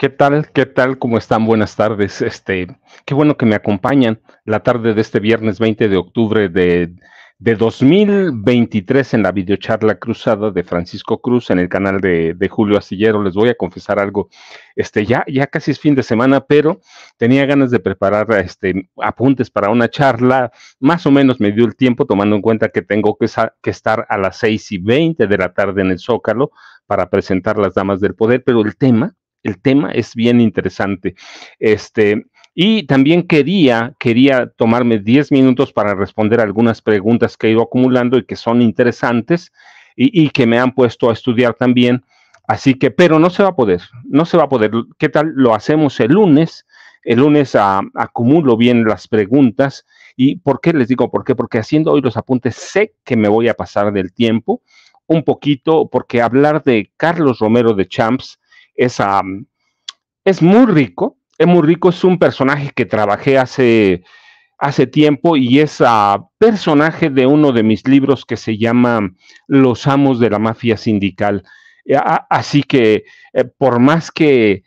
¿Qué tal? ¿Qué tal? ¿Cómo están? Buenas tardes. Este, qué bueno que me acompañan la tarde de este viernes 20 de octubre de, de 2023 en la videocharla cruzada de Francisco Cruz en el canal de, Julio Astillero. Les voy a confesar algo. Este, ya, ya casi es fin de semana, pero tenía ganas de preparar este, apuntes para una charla. Más o menos me dio el tiempo, tomando en cuenta que tengo que, que estar a las 6 y 20 de la tarde en el Zócalo para presentar las damas del poder, pero el tema el tema es bien interesante. Este, y también quería, quería tomarme 10 minutos para responder algunas preguntas que he ido acumulando y que son interesantes y, que me han puesto a estudiar también. Así que, pero no se va a poder, no se va a poder. ¿Qué tal lo hacemos el lunes? El lunes ah, acumulo bien las preguntas. ¿Y por qué les digo por qué? Porque haciendo hoy los apuntes sé que me voy a pasar del tiempo un poquito, porque hablar de Carlos Romero de Champs es, es muy rico. Es muy rico, es un personaje que trabajé hace, hace tiempo y es ah, personaje de uno de mis libros que se llama Los amos de la mafia sindical. Eh, así que eh, por más que,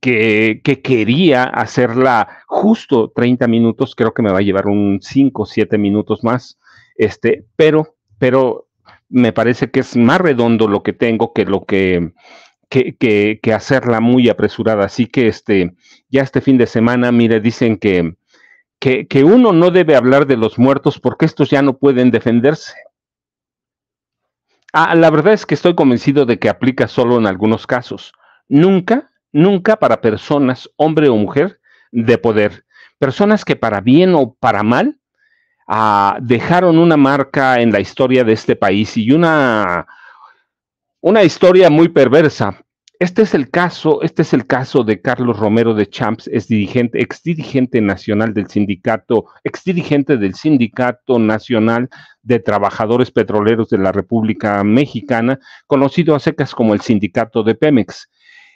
que, que, quería hacerla justo 30 minutos, creo que me va a llevar un 5 o 7 minutos más, este, pero, pero me parece que es más redondo lo que tengo que lo que, que, que, hacerla muy apresurada. Así que este, ya este fin de semana, mire, dicen que, que, uno no debe hablar de los muertos porque estos ya no pueden defenderse. Ah, la verdad es que estoy convencido de que aplica solo en algunos casos. Nunca, nunca para personas, hombre o mujer, de poder. Personas que para bien o para mal ah, dejaron una marca en la historia de este país y una una historia muy perversa. Este es el caso, este es el caso de Carlos Romero de Champs, es dirigente, ex dirigente nacional del sindicato, ex dirigente del Sindicato Nacional de Trabajadores Petroleros de la República Mexicana, conocido a secas como el Sindicato de Pemex.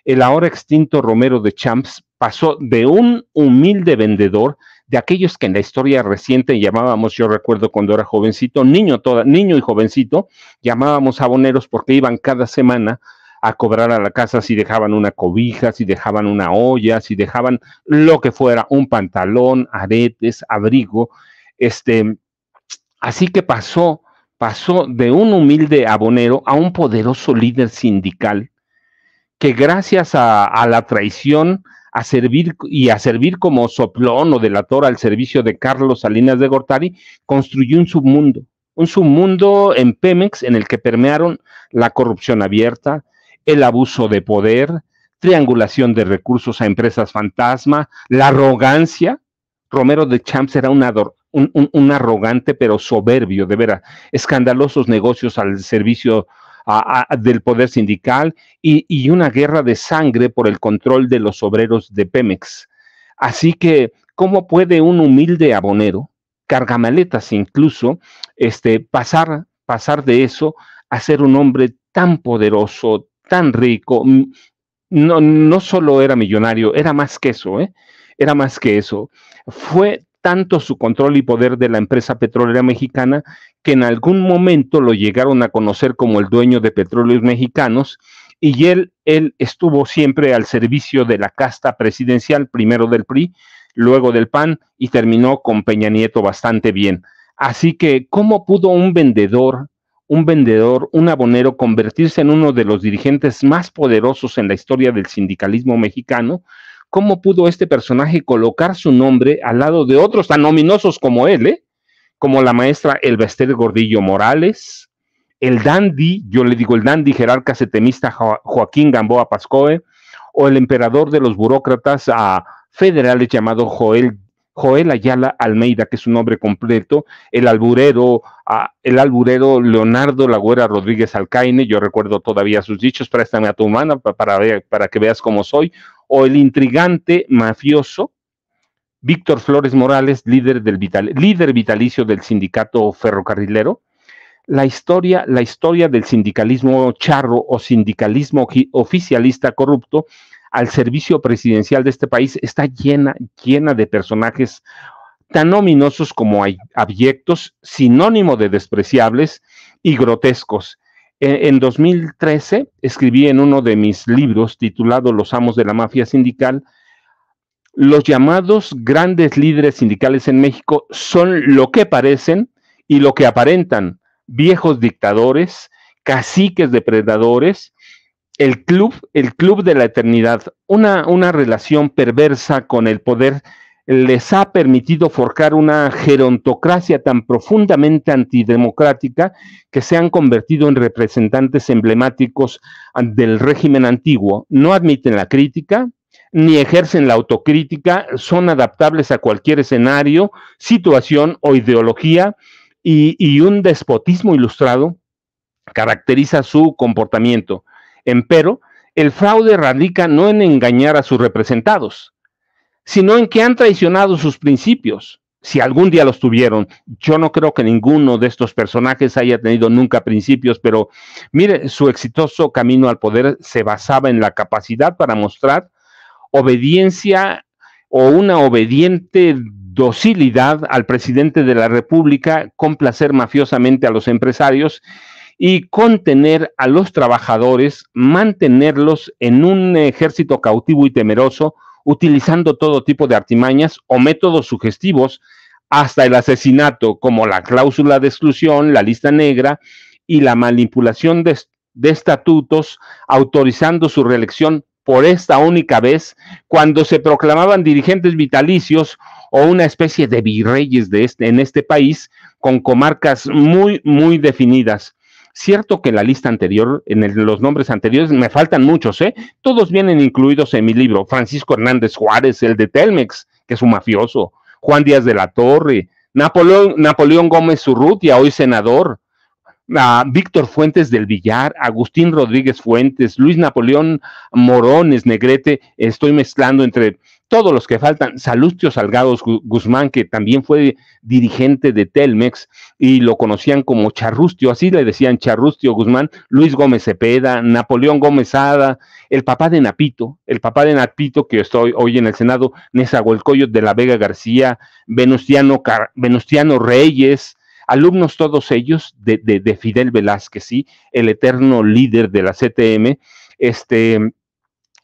El ahora extinto Romero de Champs pasó de un humilde vendedor de aquellos que en la historia reciente llamábamos, yo recuerdo cuando era jovencito, niño, toda, niño y jovencito, llamábamos aboneros porque iban cada semana a cobrar a la casa si dejaban una cobija, si dejaban una olla, si dejaban lo que fuera, un pantalón, aretes, abrigo. Este, así que pasó, pasó de un humilde abonero a un poderoso líder sindical que gracias a, a la traición, a servir y a servir como soplón o delator al servicio de Carlos Salinas de Gortari, construyó un submundo, un submundo en Pemex en el que permearon la corrupción abierta, el abuso de poder, triangulación de recursos a empresas fantasma, la arrogancia. Romero de Champs era un, un, un, un arrogante pero soberbio, de veras, escandalosos negocios al servicio del poder sindical y, una guerra de sangre por el control de los obreros de Pemex. Así que, ¿cómo puede un humilde abonero, cargamaletas incluso, este, pasar, pasar de eso a ser un hombre tan poderoso, tan rico? Mm, no, no solo era millonario, era más que eso, ¿eh? era más que eso. Fue tanto su control y poder de la empresa petrolera mexicana que en algún momento lo llegaron a conocer como el dueño de petróleos mexicanos y él, él estuvo siempre al servicio de la casta presidencial, primero del PRI, luego del PAN y terminó con Peña Nieto bastante bien. Así que, ¿cómo pudo un vendedor, un vendedor, un abonero convertirse en uno de los dirigentes más poderosos en la historia del sindicalismo mexicano? ¿Cómo pudo este personaje colocar su nombre al lado de otros tan ominosos como él, eh? como la maestra Elvester Gordillo Morales, el dandy, yo le digo el dandy jerarca setemista Joaquín Gamboa Pascoe, o el emperador de los burócratas a ah, federales llamado Joel Joel Ayala Almeida, que es su nombre completo, el alburero, el alburero Leonardo Lagüera Rodríguez Alcaine, yo recuerdo todavía sus dichos, préstame a tu mano para, ver, para que veas cómo soy, o el intrigante mafioso Víctor Flores Morales, líder, del líder vitalicio del sindicato ferrocarrilero, la historia, la historia del sindicalismo charro o sindicalismo oficialista corrupto al servicio presidencial de este país está llena, llena de personajes tan ominosos como hay, abyectos, sinónimo de despreciables y grotescos. En 2013 escribí en uno de mis libros titulado Los amos de la mafia sindical, los llamados grandes líderes sindicales en México son lo que parecen y lo que aparentan, viejos dictadores, caciques depredadores, el club, el club de la eternidad, una, relación perversa con el poder les ha permitido forjar una gerontocracia tan profundamente antidemocrática que se han convertido en representantes emblemáticos del régimen antiguo. No admiten la crítica, ni ejercen la autocrítica, son adaptables a cualquier escenario, situación o ideología, y un despotismo ilustrado caracteriza su comportamiento. Empero, el fraude radica no en engañar a sus representados, sino en que han traicionado sus principios. Si algún día los tuvieron, yo no creo que ninguno de estos personajes haya tenido nunca principios, pero mire, su exitoso camino al poder se basaba en la capacidad para mostrar obediencia o una obediente docilidad al presidente de la República, complacer mafiosamente a los empresarios y contener a los trabajadores, mantenerlos en un ejército cautivo y temeroso, utilizando todo tipo de artimañas o métodos sugestivos, hasta el asesinato, como la cláusula de exclusión, la lista negra y la manipulación de, estatutos, autorizando su reelección por esta única vez cuando se proclamaban dirigentes vitalicios o una especie de virreyes de este, en este país con comarcas muy, muy definidas. Cierto que la lista anterior, en los nombres anteriores, me faltan muchos, ¿eh? Todos vienen incluidos en mi libro. Francisco Hernández Juárez, el de Telmex, que es un mafioso. Juan Díaz de la Torre. Napoleón, Napoleón Gómez Urrutia, hoy senador. Ah, Víctor Fuentes del Villar, Agustín Rodríguez Fuentes, Luis Napoleón Morones Negrete, estoy mezclando entre todos los que faltan, Salustio Salgados Guzmán, que también fue dirigente de Telmex y lo conocían como Charrustio, así le decían Charrustio Guzmán, Luis Gómez Cepeda, Napoleón Gómez Sada, el papá de Napito, el papá de Napito que estoy hoy en el Senado, Nezahualcóyotl de la Vega García, Venustiano, Venustiano Reyes, alumnos todos ellos de, Fidel Velázquez, ¿sí? el eterno líder de la CTM, este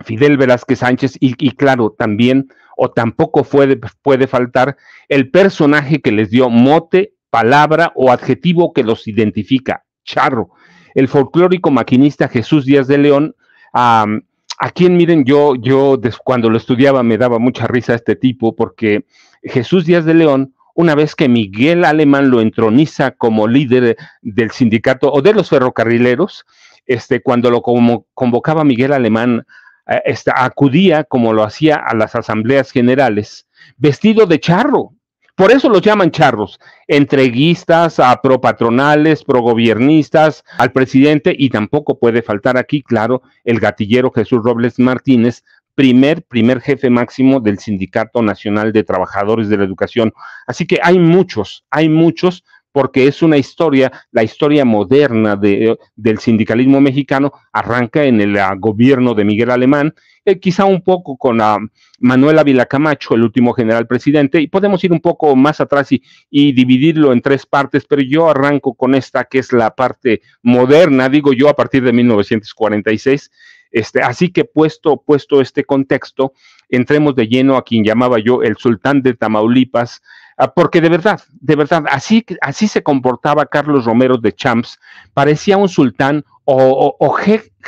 Fidel Velázquez Sánchez y, claro, también o tampoco puede, puede faltar el personaje que les dio mote, palabra o adjetivo que los identifica, charro. El folclórico maquinista Jesús Díaz de León, a quien miren, yo, yo cuando lo estudiaba me daba mucha risa este tipo porque Jesús Díaz de León, una vez que Miguel Alemán lo entroniza como líder del sindicato o de los ferrocarrileros, este, cuando lo convocaba Miguel Alemán eh, este, acudía, como lo hacía a las asambleas generales, vestido de charro. Por eso los llaman charros, entreguistas, a propatronales, progobiernistas, al presidente, y tampoco puede faltar aquí, claro, el gatillero Jesús Robles Martínez, primer, primer jefe máximo del Sindicato Nacional de Trabajadores de la Educación. Así que hay muchos, hay muchos, porque es una historia, la historia moderna del sindicalismo mexicano arranca en el ah, gobierno de Miguel Alemán, eh, quizá un poco con ah, Manuel Ávila Camacho, el último general presidente, y podemos ir un poco más atrás y, dividirlo en tres partes, pero yo arranco con esta que es la parte moderna, digo yo, a partir de 1946. Este, así que puesto, puesto este contexto, entremos de lleno a quien llamaba yo el sultán de Tamaulipas, ah, porque de verdad, de verdad, así, así se comportaba Carlos Romero de Champs, parecía un sultán o,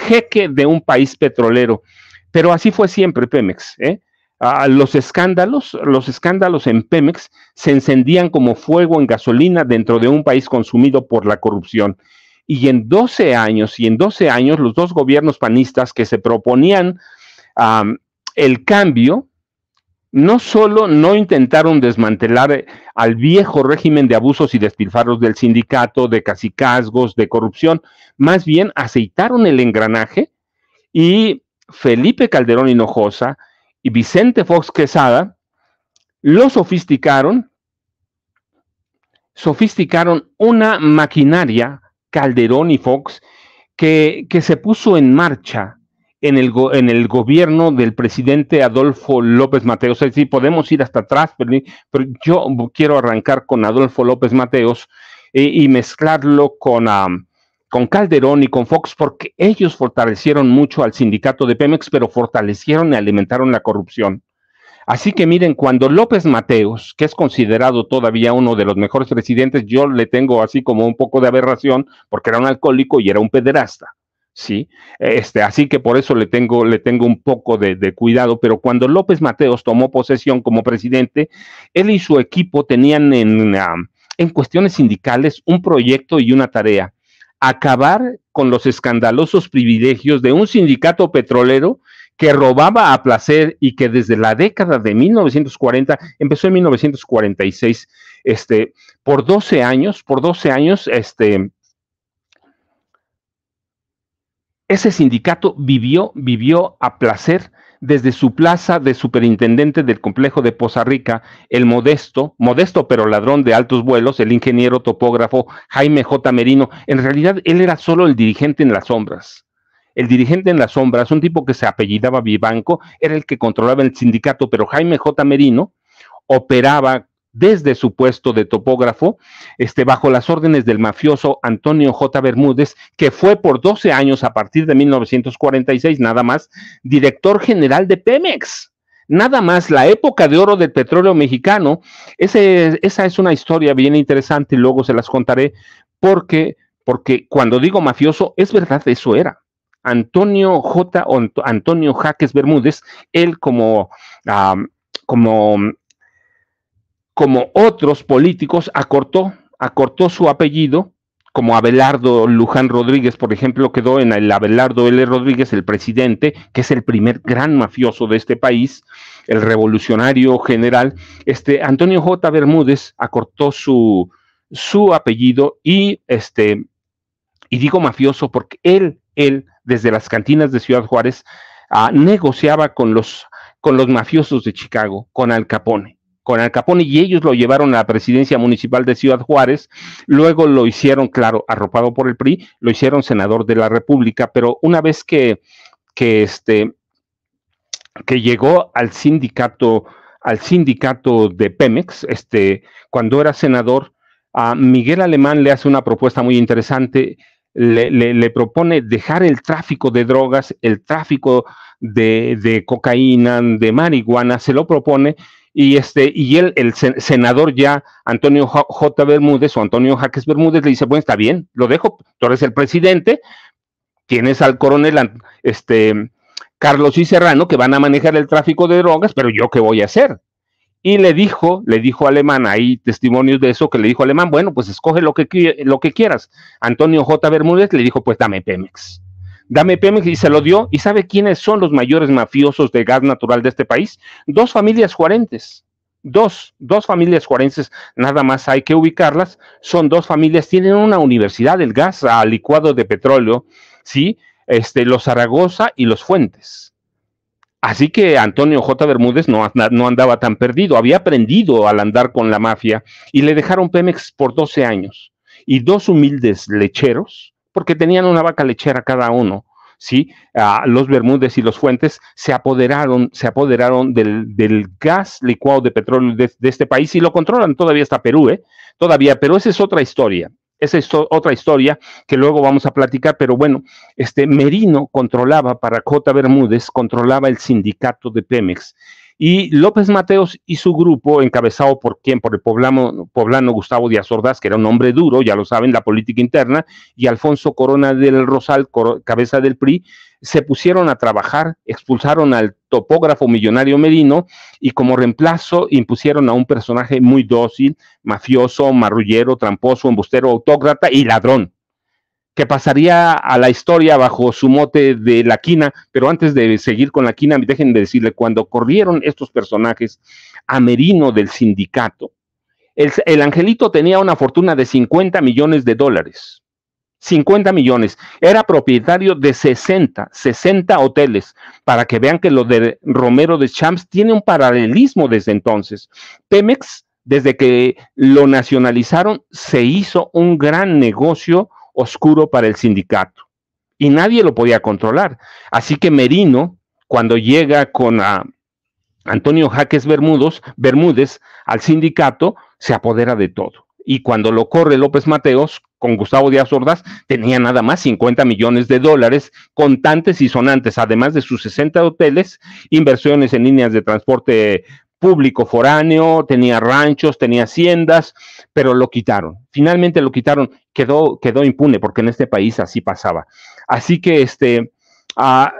jeque de un país petrolero, pero así fue siempre Pemex. ¿eh? Ah, los escándalos, los escándalos en Pemex se encendían como fuego en gasolina dentro de un país consumido por la corrupción. Y en 12 años, y en 12 años, los dos gobiernos panistas que se proponían el cambio, no solo no intentaron desmantelar eh, al viejo régimen de abusos y despilfarros del sindicato, de cacicazgos, de corrupción, más bien aceitaron el engranaje y Felipe Calderón Hinojosa y Vicente Fox Quesada lo sofisticaron, sofisticaron una maquinaria Calderón y Fox que se puso en marcha en el, en el gobierno del presidente Adolfo López Mateos. Es decir, podemos ir hasta atrás, pero, yo quiero arrancar con Adolfo López Mateos eh, y mezclarlo con, con Calderón y con Fox, porque ellos fortalecieron mucho al sindicato de Pemex, pero fortalecieron y alimentaron la corrupción. Así que miren, cuando López Mateos, que es considerado todavía uno de los mejores presidentes, yo le tengo así como un poco de aberración, porque era un alcohólico y era un pederasta. ¿sí? Este, así que por eso le tengo, le tengo un poco de, cuidado, pero cuando López Mateos tomó posesión como presidente, él y su equipo tenían en, ah, en cuestiones sindicales un proyecto y una tarea, acabar con los escandalosos privilegios de un sindicato petrolero que robaba a placer y que desde la década de 1940, empezó en 1946, este, por 12 años, por 12 años, este, ese sindicato vivió, vivió a placer desde su plaza de superintendente del complejo de Poza Rica, el modesto, modesto pero ladrón de altos vuelos, el ingeniero topógrafo Jaime J. Merino. En realidad, él era solo el dirigente en las sombras. El dirigente en las sombras, un tipo que se apellidaba Vivanco, era el que controlaba el sindicato, pero Jaime J. Merino operaba desde su puesto de topógrafo, este, bajo las órdenes del mafioso Antonio J. Bermúdez, que fue por 12 años a partir de 1946 nada más, director general de Pemex nada más la época de oro del petróleo mexicano. esa es una historia bien interesante y luego se las contaré porque, porque cuando digo mafioso, es verdad, eso era. Antonio J. Antonio Jaques Bermúdez, él como, como como otros políticos, acortó, acortó su apellido, como Abelardo Luján Rodríguez, por ejemplo, quedó en el Abelardo L. Rodríguez, el presidente, que es el primer gran mafioso de este país, el revolucionario general. Este Antonio J. Bermúdez acortó su, su apellido y este, y digo mafioso porque él, él, desde las cantinas de Ciudad Juárez, ah, negociaba con los, con los mafiosos de Chicago, con Al Capone con Al Capone y ellos lo llevaron a la presidencia municipal de Ciudad Juárez, luego lo hicieron, claro, arropado por el PRI, lo hicieron senador de la República, pero una vez que, que, este, que llegó al sindicato, al sindicato de Pemex, este, cuando era senador, a Miguel Alemán le hace una propuesta muy interesante. Le, le, propone dejar el tráfico de drogas, el tráfico de, de cocaína, de marihuana, se lo propone y este y él, el senador ya Antonio J. Bermúdez o Antonio Jaques Bermúdez le dice, bueno, está bien, lo dejo, tú eres el presidente, tienes al coronel este, Carlos y Serrano que van a manejar el tráfico de drogas, pero yo qué voy a hacer. Y le dijo, le dijo Alemán, hay testimonios de eso que le dijo Alemán, bueno, pues escoge lo que, lo que quieras. Antonio J. Bermúdez le dijo, pues dame Pemex. Dame Pemex y se lo dio. ¿Y sabe quiénes son los mayores mafiosos de gas natural de este país? Dos familias juarentes. Dos, dos familias juarenses, nada más hay que ubicarlas. Son dos familias, tienen una universidad del gas a ah, licuado de petróleo, ¿sí? Este, los Zaragoza y los Fuentes. Así que Antonio J. Bermúdez no, no, andaba tan perdido, había aprendido al andar con la mafia y le dejaron Pemex por 12 años. Y dos humildes lecheros porque tenían una vaca lechera cada uno. ¿sí? Ah, los Bermúdez y los Fuentes se apoderaron, se apoderaron del, gas licuado de petróleo de, este país y lo controlan todavía hasta Perú, ¿eh? Todavía, pero esa es otra historia. Esa es otra historia que luego vamos a platicar, pero bueno, este Merino controlaba para J. Bermúdez, controlaba el sindicato de Pemex y López Mateos y su grupo, encabezado por quién, por el poblano, poblano Gustavo Díaz Ordaz, que era un hombre duro, ya lo saben, la política interna, y Alfonso Corona del Rosal, cabeza del PRI, se pusieron a trabajar, expulsaron al topógrafo millonario Merino y como reemplazo impusieron a un personaje muy dócil, mafioso, marrullero, tramposo, embustero, autócrata y ladrón, que pasaría a la historia bajo su mote de la quina, pero antes de seguir con la quina, dejen de decirle, cuando corrieron estos personajes a Merino del sindicato, el, el angelito tenía una fortuna de 50 millones de dólares. 50 millones. Era propietario de 60, 60 hoteles, para que vean que lo de Romero de Champs tiene un paralelismo desde entonces. Pemex, desde que lo nacionalizaron, se hizo un gran negocio oscuro para el sindicato y nadie lo podía controlar. Así que Merino, cuando llega con Antonio Jaques Bermudos, Bermúdez al sindicato, se apodera de todo. Y cuando lo corre López Mateos con Gustavo Díaz Ordaz, tenía nada más 50 millones de dólares contantes y sonantes, además de sus 60 hoteles, inversiones en líneas de transporte público foráneo, tenía ranchos, tenía haciendas, pero lo quitaron. Finalmente lo quitaron, quedó, quedó impune, porque en este país así pasaba. Así que este, a,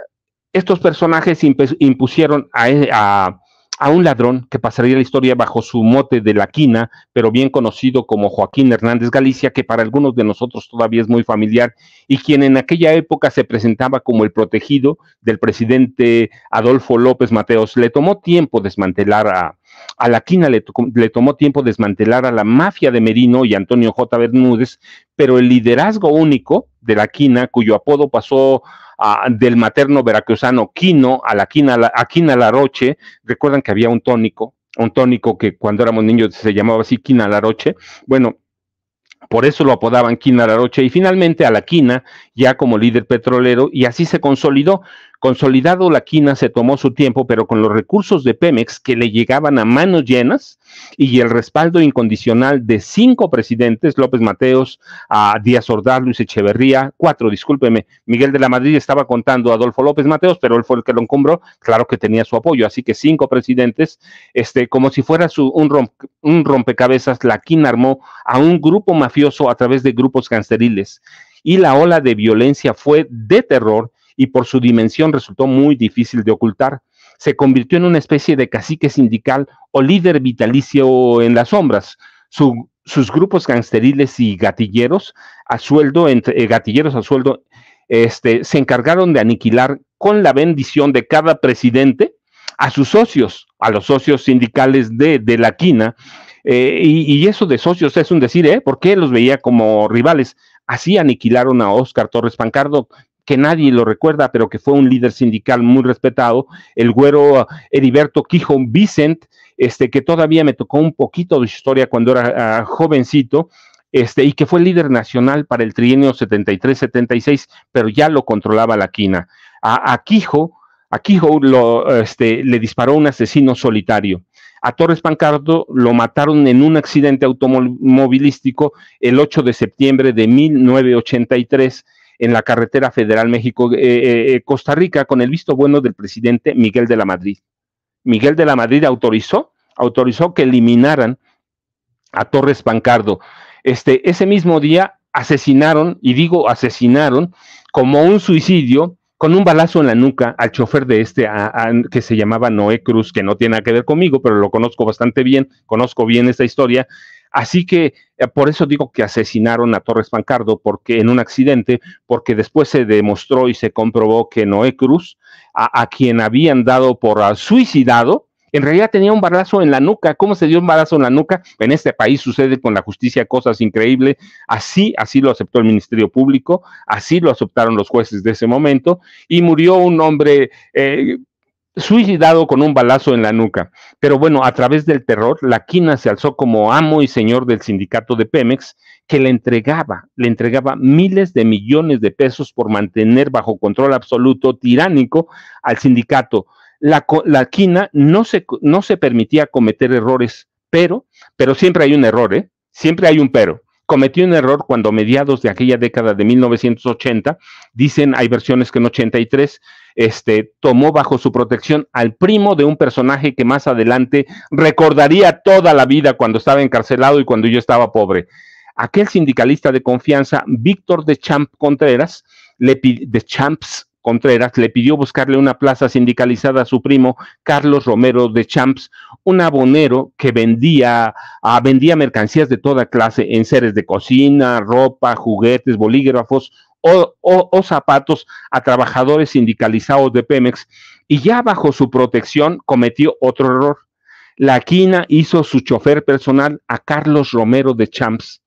estos personajes impusieron a, e, a, a un ladrón que pasaría la historia bajo su mote de la quina, pero bien conocido como Joaquín Hernández Galicia, que para algunos de nosotros todavía es muy familiar, y quien en aquella época se presentaba como el protegido del presidente Adolfo López Mateos. Le tomó tiempo desmantelar a, la quina le, tomó tiempo desmantelar a la mafia de Merino y Antonio J. Bermúdez, pero el liderazgo único de la quina, cuyo apodo pasó del materno veracruzano Quino a la Quina, a Quina Laroche. Recuerdan que había un tónico, un tónico que cuando éramos niños se llamaba así Quina Laroche. Bueno, por eso lo apodaban Quina Laroche y finalmente a la Quina ya como líder petrolero y así se consolidó. Consolidado La Quina se tomó su tiempo, pero con los recursos de Pemex que le llegaban a manos llenas y el respaldo incondicional de cinco presidentes, López Mateos, a Díaz Ordaz, Luis Echeverría, cuatro, discúlpeme, Miguel de la Madrid estaba contando a Adolfo López Mateos, pero él fue el que lo encumbró, claro que tenía su apoyo, así que cinco presidentes, este, como si fuera un, rompecabezas, La Quina armó a un grupo mafioso a través de grupos canceriles y la ola de violencia fue de terror y por su dimensión resultó muy difícil de ocultar. Se convirtió en una especie de cacique sindical o líder vitalicio en las sombras. sus grupos gangsteriles y gatilleros a sueldo, entre, eh, gatilleros a sueldo, este, se encargaron de aniquilar con la bendición de cada presidente a sus socios, a los socios sindicales de, de la quina, eh, y, eso de socios es un decir, ¿eh? Porque los veía como rivales. Así aniquilaron a Oscar Torres Pancardo, que nadie lo recuerda, pero que fue un líder sindical muy respetado, el güero ah, Heriberto Quijón Vicent, este, que todavía me tocó un poquito de historia cuando era ah, jovencito, este, y que fue líder nacional para el trienio 73-76, pero ya lo controlaba la quina. A, Quijo, a lo, este, le disparó un asesino solitario. A Torres Pancardo lo mataron en un accidente automovilístico el 8 de septiembre de 1983 en la carretera federal México-Costa eh, eh, eh, Rica con el visto bueno del presidente Miguel de la Madrid. Miguel de la Madrid autorizó, autorizó que eliminaran a Torres Pancardo. Este, ese mismo día asesinaron, y digo asesinaron, como un suicidio, con un balazo en la nuca al chofer de este, que se llamaba Noé Cruz, que no tiene nada que ver conmigo, pero lo conozco bastante bien, conozco bien esta historia, Así que eh, por eso digo que asesinaron a Torres Pancardo, porque en un accidente, porque después se demostró y se comprobó que Noé Cruz, a, quien habían dado por suicidado, en realidad tenía un balazo en la nuca. ¿Cómo se dio un balazo en la nuca? En este país sucede con la justicia cosas increíbles. Así, así lo aceptó el Ministerio Público, así lo aceptaron los jueces de ese momento, y murió un hombre eh, suicidado con un balazo en la nuca. Pero bueno, a través del terror, la quina se alzó como amo y señor del sindicato de Pemex, que le entregaba, le entregaba miles de millones de pesos por mantener bajo control absoluto tiránico al sindicato. La, quina no se, no se permitía cometer errores, pero, pero siempre hay un error, ¿eh? Siempre hay un pero cometió un error cuando a mediados de aquella década de 1980, dicen hay versiones que en 83, este, tomó bajo su protección al primo de un personaje que más adelante recordaría toda la vida cuando estaba encarcelado y cuando yo estaba pobre. Aquel sindicalista de confianza, Víctor de Champ Contreras, le de Champs Contreras le pidió buscarle una plaza sindicalizada a su primo Carlos Romero de Champs, un abonero que vendía, ah, vendía mercancías de toda clase, en seres de cocina, ropa, juguetes, bolígrafos o, o zapatos a trabajadores sindicalizados de Pemex y ya bajo su protección cometió otro error. La quina hizo su chofer personal a Carlos Romero de Champs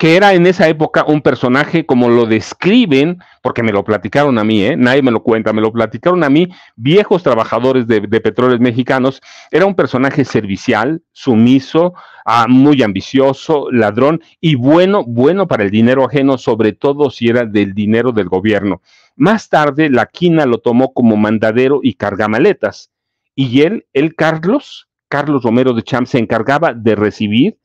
que era en esa época un personaje como lo describen, porque me lo platicaron a mí, ¿eh? nadie me lo cuenta, me lo platicaron a mí viejos trabajadores de, de petróleos mexicanos, era un personaje servicial, sumiso, ah, muy ambicioso, ladrón y bueno, bueno para el dinero ajeno, sobre todo si era del dinero del gobierno. Más tarde, la quina lo tomó como mandadero y cargamaletas, y él, el Carlos, Carlos Romero de Champs, se encargaba de recibir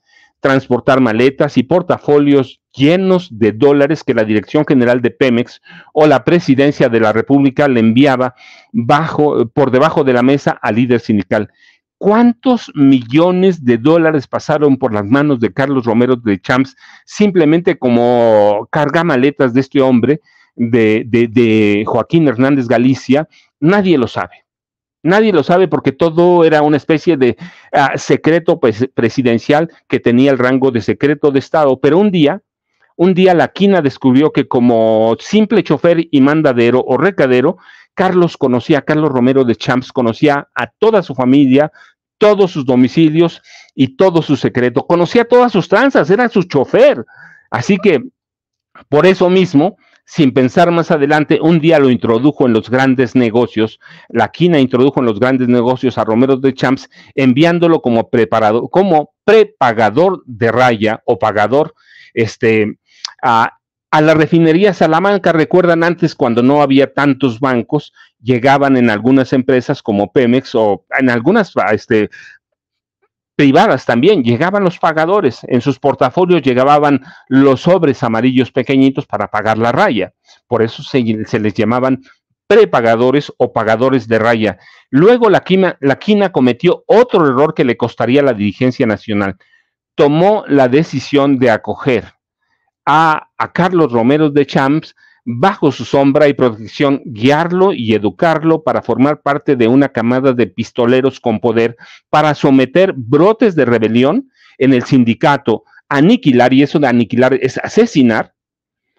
transportar maletas y portafolios llenos de dólares que la Dirección General de Pemex o la Presidencia de la República le enviaba bajo, por debajo de la mesa al líder sindical. ¿Cuántos millones de dólares pasaron por las manos de Carlos Romero de Champs simplemente como carga maletas de este hombre, de Joaquín Hernández Galicia? Nadie lo sabe. Nadie lo sabe porque todo era una especie de ah, secreto presidencial que tenía el rango de secreto de Estado. Pero un día, un día la quina descubrió que como simple chofer y mandadero o recadero, Carlos conocía, a Carlos Romero de Champs conocía a toda su familia, todos sus domicilios y todo su secreto. Conocía todas sus tranzas, era su chofer. Así que por eso mismo, sin pensar más adelante, un día lo introdujo en los grandes negocios, la quina introdujo en los grandes negocios a Romero de Champs, enviándolo como preparador, como prepagador de raya o pagador, este, a, la refinería Salamanca, recuerdan antes cuando no había tantos bancos, llegaban en algunas empresas como Pemex o en algunas este, privadas también. Llegaban los pagadores, en sus portafolios llegaban los sobres amarillos pequeñitos para pagar la raya. Por eso se, les llamaban prepagadores o pagadores de raya. Luego la quina, la quina cometió otro error que le costaría la dirigencia nacional. Tomó la decisión de acoger a, a Carlos Romero de Champs bajo su sombra y protección, guiarlo y educarlo para formar parte de una camada de pistoleros con poder, para someter brotes de rebelión en el sindicato, aniquilar, y eso de aniquilar es asesinar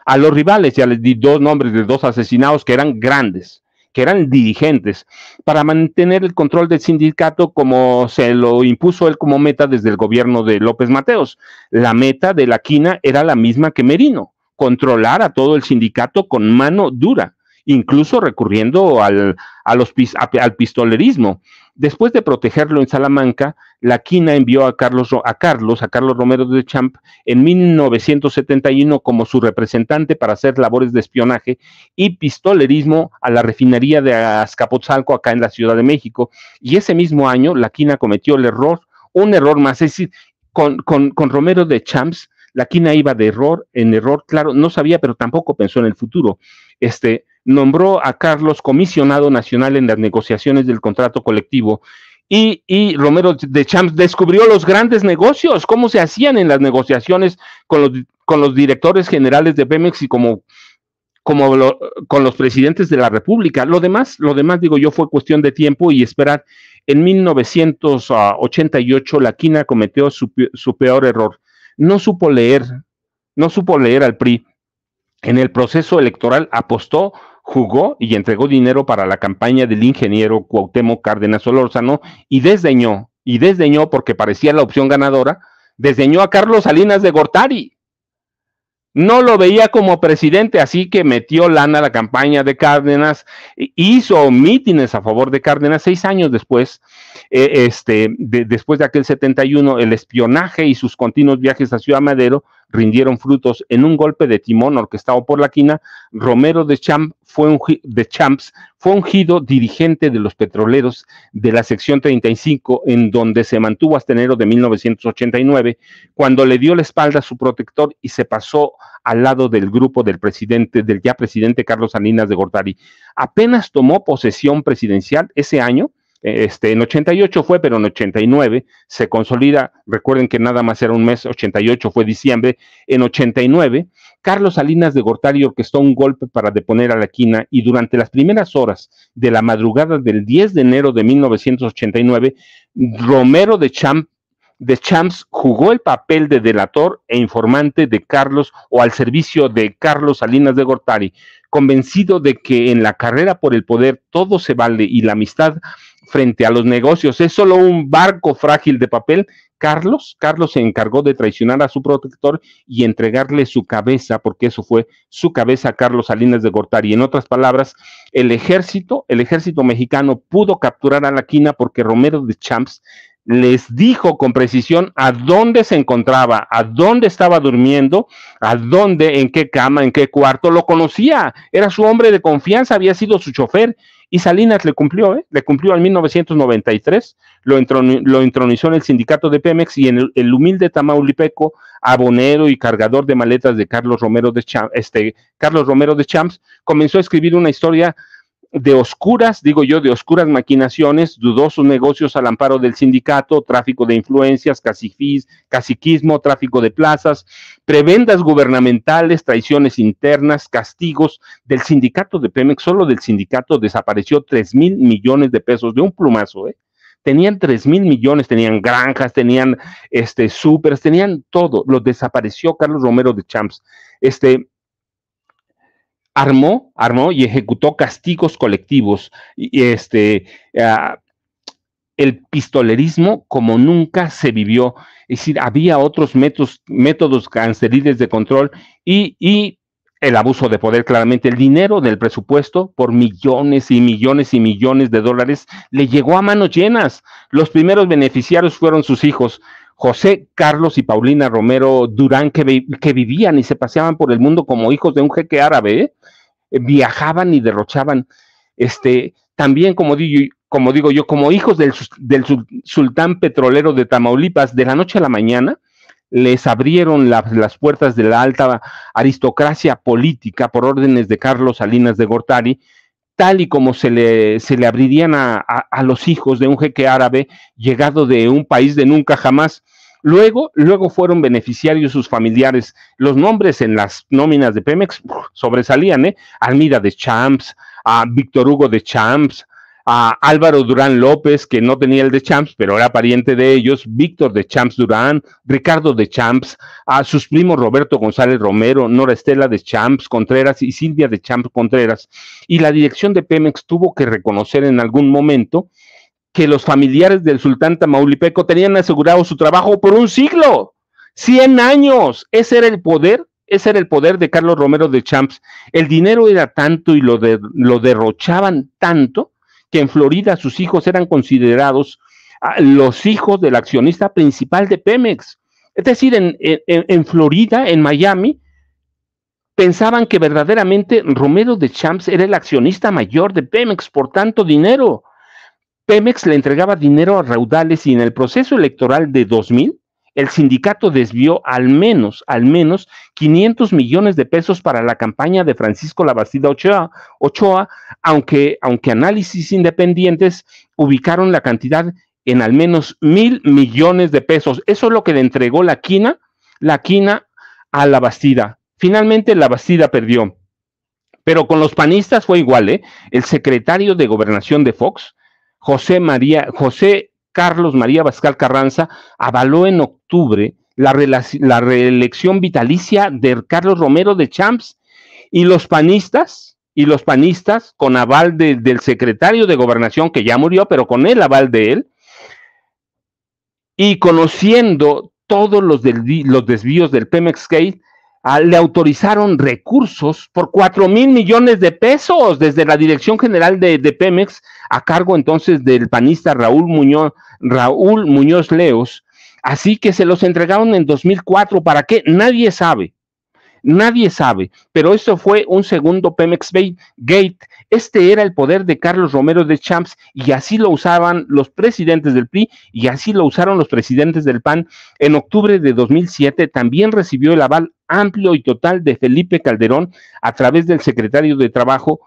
a los rivales, ya les di dos nombres de dos asesinados que eran grandes, que eran dirigentes, para mantener el control del sindicato como se lo impuso él como meta desde el gobierno de López Mateos. La meta de la quina era la misma que Merino controlar a todo el sindicato con mano dura, incluso recurriendo al, a los, al pistolerismo. Después de protegerlo en Salamanca, la Quina envió a Carlos, a Carlos, a Carlos Romero de Champ, en 1971 como su representante para hacer labores de espionaje y pistolerismo a la refinería de Azcapotzalco, acá en la Ciudad de México. Y ese mismo año, la Quina cometió el error, un error más, es decir, con, con Romero de Champs la quina iba de error en error, claro, no sabía, pero tampoco pensó en el futuro. Este, nombró a Carlos comisionado nacional en las negociaciones del contrato colectivo y, Romero de Champs descubrió los grandes negocios, cómo se hacían en las negociaciones con los, con los directores generales de Pemex y como, con los presidentes de la República. Lo demás, lo demás, digo yo, fue cuestión de tiempo y esperar. En 1988, la Quina cometió su peor error no supo leer, no supo leer al PRI. En el proceso electoral apostó, jugó y entregó dinero para la campaña del ingeniero Cuauhtémoc Cárdenas Solórzano y desdeñó, y desdeñó porque parecía la opción ganadora, desdeñó a Carlos Salinas de Gortari no lo veía como presidente, así que metió lana a la campaña de Cárdenas, hizo mítines a favor de Cárdenas seis años después, eh, este, después de aquel 71, el espionaje y sus continuos viajes a Ciudad Madero rindieron frutos en un golpe de timón orquestado por la quina, Romero de, Champ fue de Champs fue ungido dirigente de los petroleros de la sección 35, en donde se mantuvo hasta enero de 1989, cuando le dio la espalda a su protector y se pasó al lado del grupo del presidente, del ya presidente Carlos Salinas de Gortari. Apenas tomó posesión presidencial ese año, este, en 88 fue, pero en 89 se consolida, recuerden que nada más era un mes, 88 fue diciembre, en 89 Carlos Salinas de Gortari orquestó un golpe para deponer a la quina y durante las primeras horas de la madrugada del 10 de enero de 1989, Romero de de Champs jugó el papel de delator e informante de Carlos o al servicio de Carlos Salinas de Gortari, convencido de que en la carrera por el poder todo se vale y la amistad frente a los negocios. Es solo un barco frágil de papel. Carlos, Carlos se encargó de traicionar a su protector y entregarle su cabeza, porque eso fue su cabeza a Carlos Salinas de Gortari. En otras palabras, el ejército, el ejército mexicano pudo capturar a la quina porque Romero de Champs les dijo con precisión a dónde se encontraba, a dónde estaba durmiendo, a dónde, en qué cama, en qué cuarto, lo conocía, era su hombre de confianza, había sido su chofer y Salinas le cumplió, ¿eh? le cumplió en 1993, lo, lo, entronizó en el sindicato de Pemex y en el, humilde Tamaulipeco, abonero y cargador de maletas de Carlos Romero de este, Carlos Romero de Champs, comenzó a escribir una historia de oscuras, digo yo, de oscuras maquinaciones, dudosos negocios al amparo del sindicato, tráfico de influencias, caciquismo, tráfico de plazas, prebendas gubernamentales, traiciones internas, castigos del sindicato de Pemex, solo del sindicato desapareció tres mil millones de pesos de un plumazo, ¿eh? Tenían tres mil millones, tenían granjas, tenían este, supers, tenían todo, Lo desapareció Carlos Romero de Champs. Este, armó, armó y ejecutó castigos colectivos. Y este, ah, el pistolerismo como nunca se vivió. Es decir, había otros métodos, métodos canceriles de control y, el abuso de poder, claramente. El dinero del presupuesto por millones y millones y millones de dólares le llegó a manos llenas. Los primeros beneficiarios fueron sus hijos. José, Carlos y Paulina Romero Durán, que, que vivían y se paseaban por el mundo como hijos de un jeque árabe, eh, viajaban y derrochaban. Este, también, como digo, como digo yo, como hijos del, sultán petrolero de Tamaulipas, de la noche a la mañana, les abrieron las puertas de la alta aristocracia política por órdenes de Carlos Salinas de Gortari, tal y como se le, se le abrirían a, los hijos de un jeque árabe llegado de un país de nunca jamás. Luego, luego fueron beneficiarios sus familiares. Los nombres en las nóminas de Pemex sobresalían, ¿eh? Almira de Champs, a Víctor Hugo de Champs, a Álvaro Durán López, que no tenía el de Champs, pero era pariente de ellos, Víctor de Champs Durán, Ricardo de Champs, a sus primos Roberto González Romero, Nora Estela de Champs Contreras y Silvia de Champs Contreras. Y la dirección de Pemex tuvo que reconocer en algún momento que los familiares del sultán tamaulipeco tenían asegurado su trabajo por un siglo, 100 años. Ese era el poder ese era el poder de Carlos Romero de Champs. El dinero era tanto y lo, de, lo derrochaban tanto que en Florida sus hijos eran considerados ah, los hijos del accionista principal de Pemex. Es decir, en, Florida, en Miami, pensaban que verdaderamente Romero de Champs era el accionista mayor de Pemex por tanto dinero. Pemex le entregaba dinero a raudales y en el proceso electoral de 2000 el sindicato desvió al menos, al menos 500 millones de pesos para la campaña de Francisco Labastida Ochoa, Ochoa aunque, aunque análisis independientes ubicaron la cantidad en al menos mil millones de pesos. Eso es lo que le entregó la quina, la quina a la Bastida. Finalmente la Bastida perdió. Pero con los panistas fue igual, ¿eh? El secretario de gobernación de Fox, José María, José Carlos María Bascal Carranza avaló en octubre la, reelección vitalicia de Carlos Romero de Champs y los panistas, y los panistas, con aval del secretario de gobernación que ya murió, pero con el aval de él, y conociendo todos los, los desvíos del Pemex Gate, le autorizaron recursos por cuatro mil millones de pesos desde la Dirección General de, Pemex, a cargo entonces del panista Raúl Muñoz, Raúl Muñoz Leos. Así que se los entregaron en 2004. ¿Para qué? Nadie sabe. Nadie sabe, pero esto fue un segundo Pemex Bay Gate. Este era el poder de Carlos Romero de Champs y así lo usaban los presidentes del PRI y así lo usaron los presidentes del PAN. En octubre de 2007 también recibió el aval amplio y total de Felipe Calderón a través del secretario de Trabajo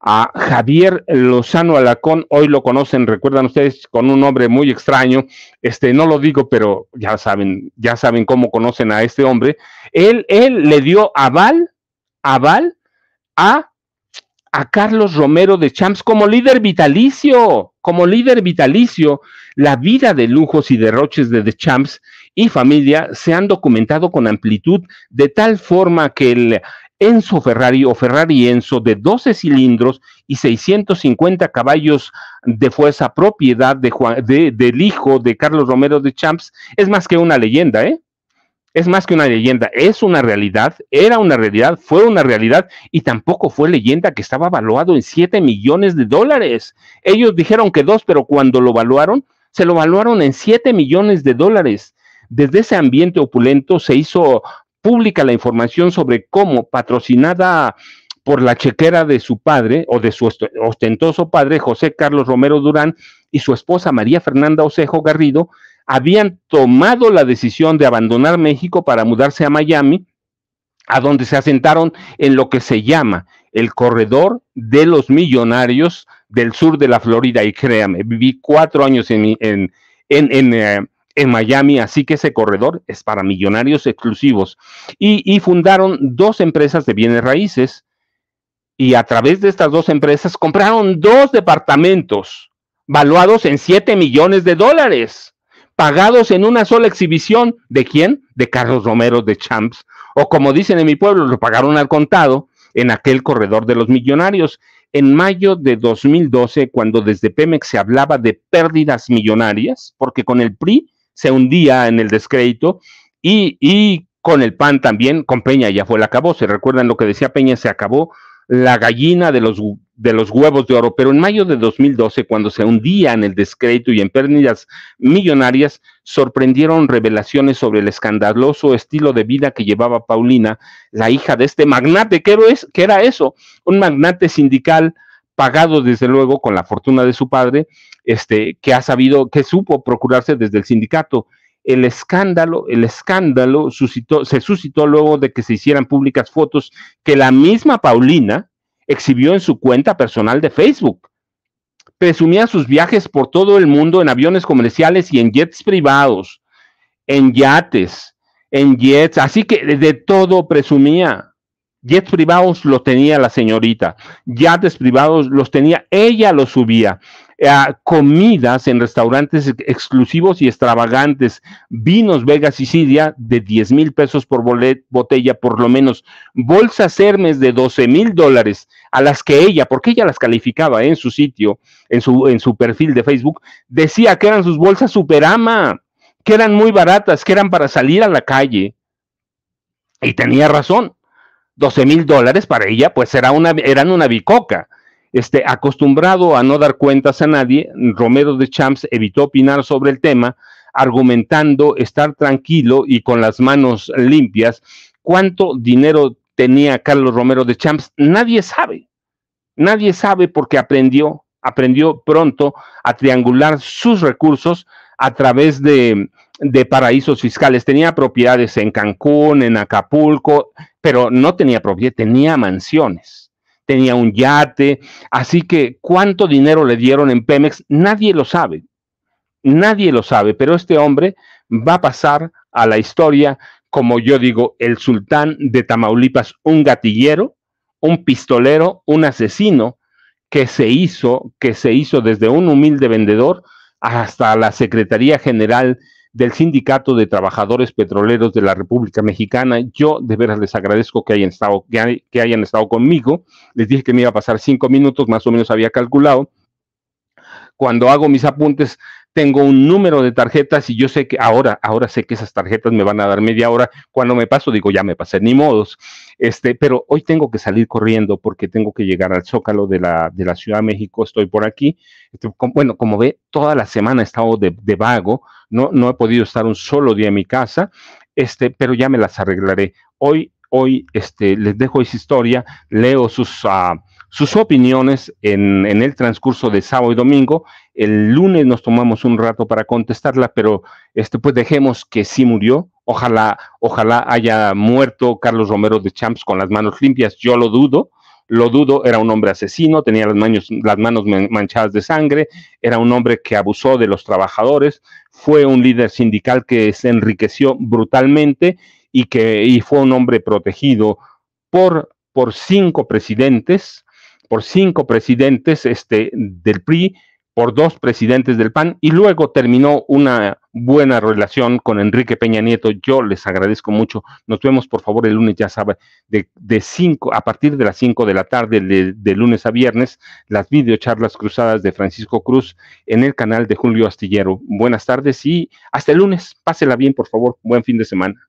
a Javier Lozano Alacón. Hoy lo conocen, recuerdan ustedes, con un nombre muy extraño. Este, no lo digo, pero ya saben, ya saben cómo conocen a este hombre. Él, él le dio aval, aval a, a Carlos Romero de Champs como líder vitalicio, como líder vitalicio. La vida de lujos y derroches de The Champs y familia se han documentado con amplitud, de tal forma que el Enzo Ferrari o Ferrari Enzo de 12 cilindros y 650 caballos de fuerza propiedad de Juan, del hijo de Carlos Romero de Champs es más que una leyenda, ¿eh? Es más que una leyenda, es una realidad, era una realidad, fue una realidad y tampoco fue leyenda que estaba valuado en 7 millones de dólares. Ellos dijeron que dos, pero cuando lo valuaron, se lo valuaron en 7 millones de dólares desde ese ambiente opulento se hizo pública la información sobre cómo, patrocinada por la chequera de su padre o de su ostentoso padre, José Carlos Romero Durán, y su esposa María Fernanda Osejo Garrido, habían tomado la decisión de abandonar México para mudarse a Miami, a donde se asentaron en lo que se llama el corredor de los millonarios del sur de la Florida. Y créame, viví cuatro años en, en, eh, en Miami, así que ese corredor es para millonarios exclusivos. Y, fundaron dos empresas de bienes raíces y a través de estas dos empresas compraron dos departamentos valuados en 7 millones de dólares, pagados en una sola exhibición. ¿De quién? De Carlos Romero de Champs. O como dicen en mi pueblo, lo pagaron al contado en aquel corredor de los millonarios. En mayo de 2012, cuando desde Pemex se hablaba de pérdidas millonarias, porque con el PRI se hundía en el descrédito y, y con el PAN también, con Peña ya fue la acabó. ¿Se recuerdan lo que decía Peña? Se acabó la gallina de los, de los huevos de oro. Pero en mayo de 2012, cuando se hundía en el descrédito y en pérdidas millonarias, sorprendieron revelaciones sobre el escandaloso estilo de vida que llevaba Paulina, la hija de este magnate. ¿Qué, es, qué era eso? Un magnate sindical pagado desde luego con la fortuna de su padre, este, que ha sabido, que supo procurarse desde el sindicato. El escándalo, el escándalo se suscitó luego de que se hicieran públicas fotos que la misma Paulina exhibió en su cuenta personal de Facebook. Presumía sus viajes por todo el mundo en aviones comerciales y en jets privados, en yates, en jets, así que de todo presumía. Jets privados lo tenía la señorita, yates privados los tenía, ella los subía. Eh, comidas en restaurantes exclusivos y extravagantes, vinos Vegas y Siria de 10 mil pesos por botella, por lo menos, bolsas Hermes de 12 mil dólares, a las que ella, porque ella las calificaba en su sitio, en su, en su perfil de Facebook, decía que eran sus bolsas Superama, que eran muy baratas, que eran para salir a la calle. Y tenía razón. 12 mil dólares para ella, pues era una, eran una bicoca. Este, acostumbrado a no dar cuentas a nadie, Romero de Champs evitó opinar sobre el tema, argumentando estar tranquilo y con las manos limpias. ¿Cuánto dinero tenía Carlos Romero de Champs? Nadie sabe. Nadie sabe porque aprendió, aprendió pronto a triangular sus recursos a través de de paraísos fiscales. Tenía propiedades en Cancún, en Acapulco, pero no tenía propiedad, tenía mansiones, tenía un yate. Así que cuánto dinero le dieron en Pemex, nadie lo sabe. Nadie lo sabe, pero este hombre va a pasar a la historia como yo digo, el sultán de Tamaulipas, un gatillero, un pistolero, un asesino que se hizo, que se hizo desde un humilde vendedor hasta la Secretaría General del Sindicato de Trabajadores Petroleros de la República Mexicana. Yo de veras les agradezco que hayan estado, que, hayan estado conmigo. Les dije que me iba a pasar cinco minutos, más o menos había calculado. Cuando hago mis apuntes, tengo un número de tarjetas y yo sé que ahora, ahora sé que esas tarjetas me van a dar media hora. Cuando me paso, digo, ya me pasé, ni modos. Este, pero hoy tengo que salir corriendo porque tengo que llegar al Zócalo de la, de la Ciudad de México, estoy por aquí. Este, bueno, como ve, toda la semana he estado de, de, vago, no, no he podido estar un solo día en mi casa, este, pero ya me las arreglaré. Hoy, hoy, este, les dejo esa historia, leo sus... Ah, sus opiniones en, el transcurso de sábado y domingo. El lunes nos tomamos un rato para contestarla, pero este, pues dejemos que sí murió. Ojalá, ojalá haya muerto Carlos Romero de Champs con las manos limpias. Yo lo dudo, lo dudo. Era un hombre asesino, tenía las manos, las manos manchadas de sangre, era un hombre que abusó de los trabajadores, fue un líder sindical que se enriqueció brutalmente y que fue un hombre protegido por, por cinco presidentes por cinco presidentes este, del PRI, por dos presidentes del PAN y luego terminó una buena relación con Enrique Peña Nieto. Yo les agradezco mucho. Nos vemos por favor el lunes, ya saben, de, de cinco, a partir de las 5 de la tarde, de, de, lunes a viernes, las videocharlas cruzadas de Francisco Cruz en el canal de Julio Astillero. Buenas tardes y hasta el lunes. Pásela bien, por favor. Buen fin de semana.